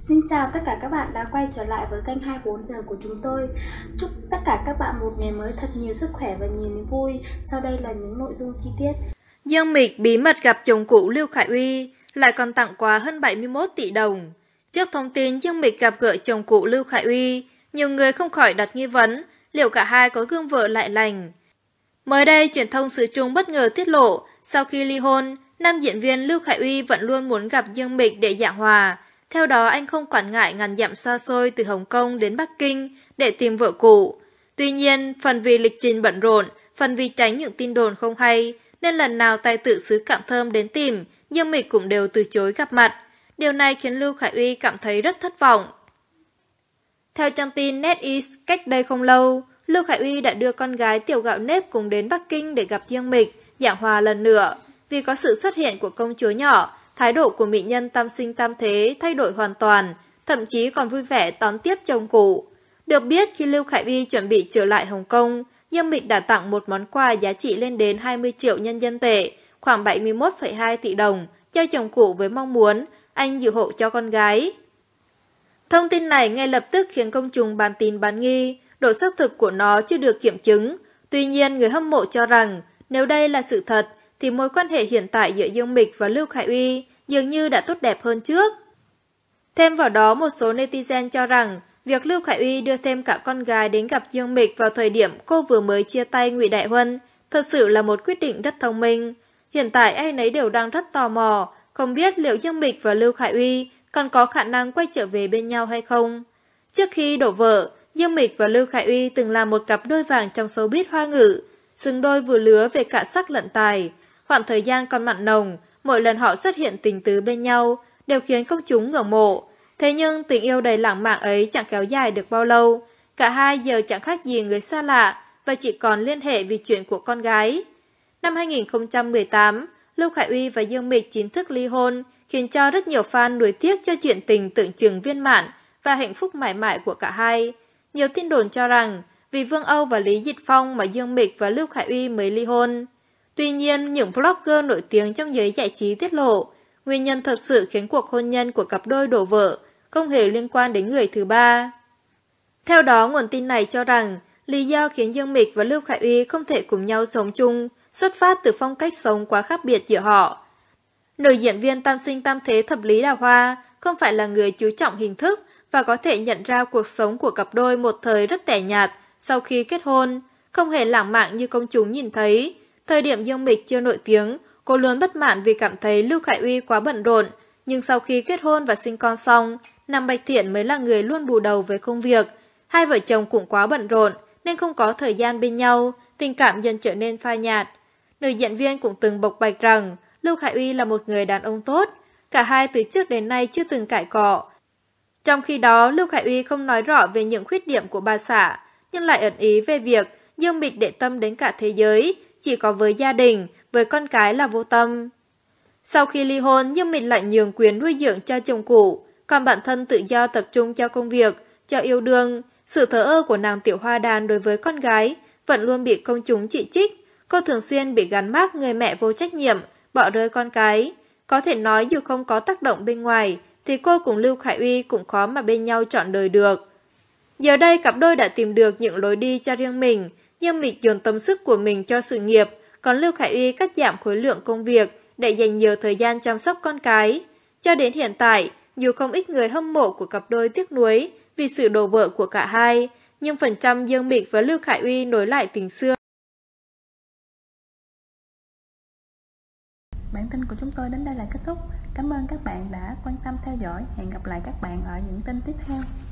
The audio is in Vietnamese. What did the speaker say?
Xin chào tất cả các bạn đã quay trở lại với kênh 24 giờ của chúng tôi. Chúc tất cả các bạn một ngày mới thật nhiều sức khỏe và niềm vui. Sau đây là những nội dung chi tiết. Dương Mịch bí mật gặp chồng cũ Lưu Khải Uy, lại còn tặng quà hơn 71 tỷ đồng. Trước thông tin Dương Mịch gặp gỡ chồng cũ Lưu Khải Uy, nhiều người không khỏi đặt nghi vấn liệu cả hai có gương vợ lại lành. Mới đây, truyền thông sự Trung bất ngờ tiết lộ, sau khi ly hôn, nam diễn viên Lưu Khải Uy vẫn luôn muốn gặp Dương Mịch để giảng hòa, theo đó anh không quản ngại ngàn dặm xa xôi từ Hồng Kông đến Bắc Kinh để tìm vợ cũ. Tuy nhiên, phần vì lịch trình bận rộn, phần vì tránh những tin đồn không hay, nên lần nào tài tử xứ Cạm Thơm đến tìm, Dương Mịch cũng đều từ chối gặp mặt. Điều này khiến Lưu Khải Uy cảm thấy rất thất vọng. Theo trang tin NetEase, cách đây không lâu, Lưu Khải Uy đã đưa con gái tiểu gạo nếp cùng đến Bắc Kinh để gặp Dương Mịch, giảng hòa lần nữa. Vì có sự xuất hiện của công chúa nhỏ, Thái độ của mỹ nhân tam sinh tam thế thay đổi hoàn toàn, thậm chí còn vui vẻ đón tiếp chồng cũ. Được biết khi Lưu Khải Vi chuẩn bị trở lại Hồng Kông, Nhâm Mịch đã tặng một món quà giá trị lên đến 20 triệu nhân dân tệ, khoảng 71,2 tỷ đồng, cho chồng cũ với mong muốn anh dự hộ cho con gái. Thông tin này ngay lập tức khiến công chúng bàn tin bán nghi, độ xác thực của nó chưa được kiểm chứng. Tuy nhiên, người hâm mộ cho rằng nếu đây là sự thật, thì mối quan hệ hiện tại giữa Dương Mịch và Lưu Khải Uy dường như đã tốt đẹp hơn trước. Thêm vào đó một số netizen cho rằng việc Lưu Khải Uy đưa thêm cả con gái đến gặp Dương Mịch vào thời điểm cô vừa mới chia tay Ngụy Đại Huân thật sự là một quyết định rất thông minh. Hiện tại ai nấy đều đang rất tò mò, không biết liệu Dương Mịch và Lưu Khải Uy còn có khả năng quay trở về bên nhau hay không. Trước khi đổ vợ, Dương Mịch và Lưu Khải Uy từng là một cặp đôi vàng trong showbiz hoa ngữ, xứng đôi vừa lứa về cả sắc lẫn tài, Khoảng thời gian còn mặn nồng, mỗi lần họ xuất hiện tình tứ bên nhau đều khiến công chúng ngưỡng mộ. Thế nhưng tình yêu đầy lãng mạn ấy chẳng kéo dài được bao lâu. Cả hai giờ chẳng khác gì người xa lạ và chỉ còn liên hệ vì chuyện của con gái. Năm 2018, Lưu Khải Uy và Dương Mịch chính thức ly hôn khiến cho rất nhiều fan nuối tiếc cho chuyện tình tưởng chừng viên mãn và hạnh phúc mãi mãi của cả hai. Nhiều tin đồn cho rằng vì Vương Âu và Lý Dịch Phong mà Dương Mịch và Lưu Khải Uy mới ly hôn. Tuy nhiên, những blogger nổi tiếng trong giới giải trí tiết lộ, nguyên nhân thật sự khiến cuộc hôn nhân của cặp đôi đổ vỡ không hề liên quan đến người thứ ba. Theo đó, nguồn tin này cho rằng lý do khiến Dương Mịch và Lưu Khải Uy không thể cùng nhau sống chung xuất phát từ phong cách sống quá khác biệt giữa họ. Nữ diễn viên tam sinh tam thế thập lý Đào Hoa không phải là người chú trọng hình thức và có thể nhận ra cuộc sống của cặp đôi một thời rất tẻ nhạt sau khi kết hôn, không hề lãng mạn như công chúng nhìn thấy, Thời điểm Dương Mịch chưa nổi tiếng, cô luôn bất mãn vì cảm thấy Lưu Khải Uy quá bận rộn, nhưng sau khi kết hôn và sinh con xong, Nam Bạch Thiện mới là người luôn bù đầu với công việc. Hai vợ chồng cũng quá bận rộn nên không có thời gian bên nhau, tình cảm dần trở nên phai nhạt. Nữ diễn viên cũng từng bộc bạch rằng Lưu Khải Uy là một người đàn ông tốt, cả hai từ trước đến nay chưa từng cãi cọ. Trong khi đó, Lưu Khải Uy không nói rõ về những khuyết điểm của bà xã, nhưng lại ẩn ý về việc Dương Mịch để tâm đến cả thế giới, chỉ có với gia đình, với con cái là vô tâm. Sau khi ly hôn, nhưng mình lại nhường quyền nuôi dưỡng cho chồng cũ, còn bản thân tự do tập trung cho công việc, cho yêu đương. Sự thờ ơ của nàng tiểu hoa đàn đối với con gái vẫn luôn bị công chúng chỉ trích. Cô thường xuyên bị gắn mác người mẹ vô trách nhiệm, bỏ rơi con cái. Có thể nói dù không có tác động bên ngoài, thì cô cùng Lưu Khải Uy cũng khó mà bên nhau chọn đời được. Giờ đây cặp đôi đã tìm được những lối đi cho riêng mình, nhưng Lịch dồn tâm sức của mình cho sự nghiệp, còn Lưu Khải Uy cắt giảm khối lượng công việc để dành nhiều thời gian chăm sóc con cái. Cho đến hiện tại, dù không ít người hâm mộ của cặp đôi tiếc nuối vì sự đổ vỡ của cả hai, nhưng phần trăm Dương Mịch và Lưu Khải Uy nối lại tình xưa. Bản tin của chúng tôi đến đây là kết thúc. Cảm ơn các bạn đã quan tâm theo dõi. Hẹn gặp lại các bạn ở những tin tiếp theo.